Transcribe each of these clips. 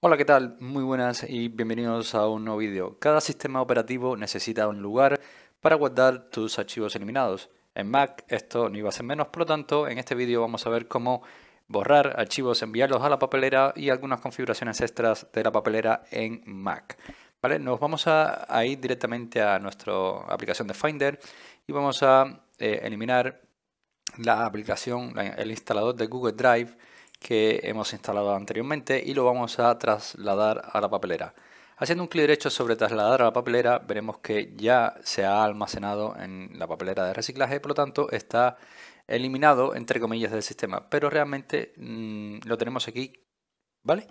Hola, ¿qué tal? Muy buenas y bienvenidos a un nuevo vídeo. Cada sistema operativo necesita un lugar para guardar tus archivos eliminados. En Mac esto no iba a ser menos, por lo tanto en este vídeo vamos a ver cómo borrar archivos, enviarlos a la papelera y algunas configuraciones extras de la papelera en Mac. ¿Vale? Nos vamos a, ir directamente a nuestra aplicación de Finder y vamos a eh, eliminar la aplicación, el instalador de Google Drive que hemos instalado anteriormente y lo vamos a trasladar a la papelera. Haciendo un clic derecho sobre trasladar a la papelera veremos que ya se ha almacenado en la papelera de reciclaje, por lo tanto está eliminado entre comillas del sistema, pero realmente mm, lo tenemos aquí, ¿vale?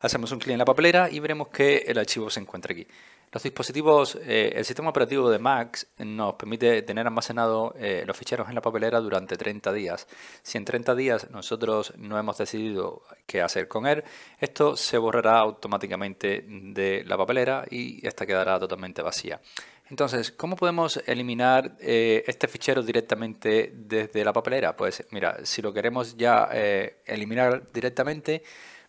Hacemos un clic en la papelera y veremos que el archivo se encuentra aquí. Los dispositivos, eh, el sistema operativo de Max nos permite tener almacenados eh, los ficheros en la papelera durante 30 días. Si en 30 días nosotros no hemos decidido qué hacer con él, esto se borrará automáticamente de la papelera y esta quedará totalmente vacía. Entonces, ¿cómo podemos eliminar eh, este fichero directamente desde la papelera? Pues mira, si lo queremos ya eliminar directamente,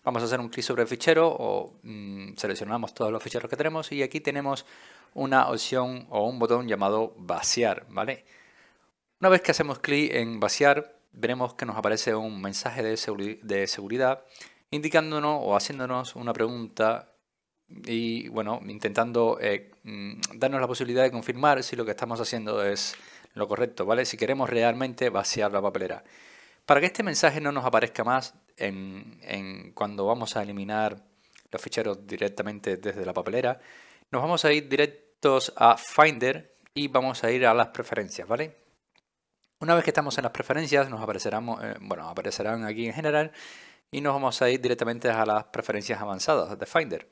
Vamos a hacer un clic sobre el fichero o mm, seleccionamos todos los ficheros que tenemos y aquí tenemos una opción o un botón llamado vaciar, ¿vale? Una vez que hacemos clic en vaciar, veremos que nos aparece un mensaje de, seguridad indicándonos o haciéndonos una pregunta y bueno, intentando eh, mm, darnos la posibilidad de confirmar si lo que estamos haciendo es lo correcto, ¿vale? Si queremos realmente vaciar la papelera. Para que este mensaje no nos aparezca más, cuando vamos a eliminar los ficheros directamente desde la papelera, nos vamos a ir directos a Finder y vamos a ir a las preferencias, ¿vale? Una vez que estamos en las preferencias, nos aparecerán, eh, bueno, aparecerán aquí en general y nos vamos a ir directamente a las preferencias avanzadas de Finder.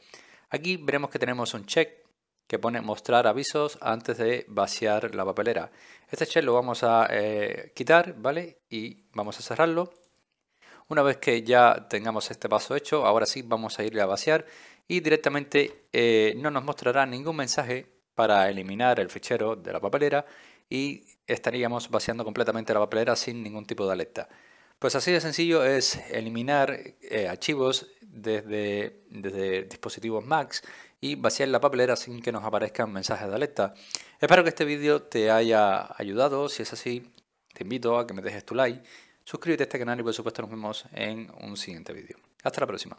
Aquí veremos que tenemos un check que pone mostrar avisos antes de vaciar la papelera. Este check lo vamos a eh, quitar, ¿vale? Y vamos a cerrarlo. Una vez que ya tengamos este paso hecho, ahora sí vamos a irle a vaciar y directamente eh, no nos mostrará ningún mensaje para eliminar el fichero de la papelera y estaríamos vaciando completamente la papelera sin ningún tipo de alerta. Pues así de sencillo es eliminar eh, archivos desde, desde dispositivos Max y vaciar la papelera sin que nos aparezcan mensajes de alerta. Espero que este vídeo te haya ayudado. Si es así, te invito a que me dejes tu like Suscríbete a este canal y por supuesto nos vemos en un siguiente vídeo. Hasta la próxima.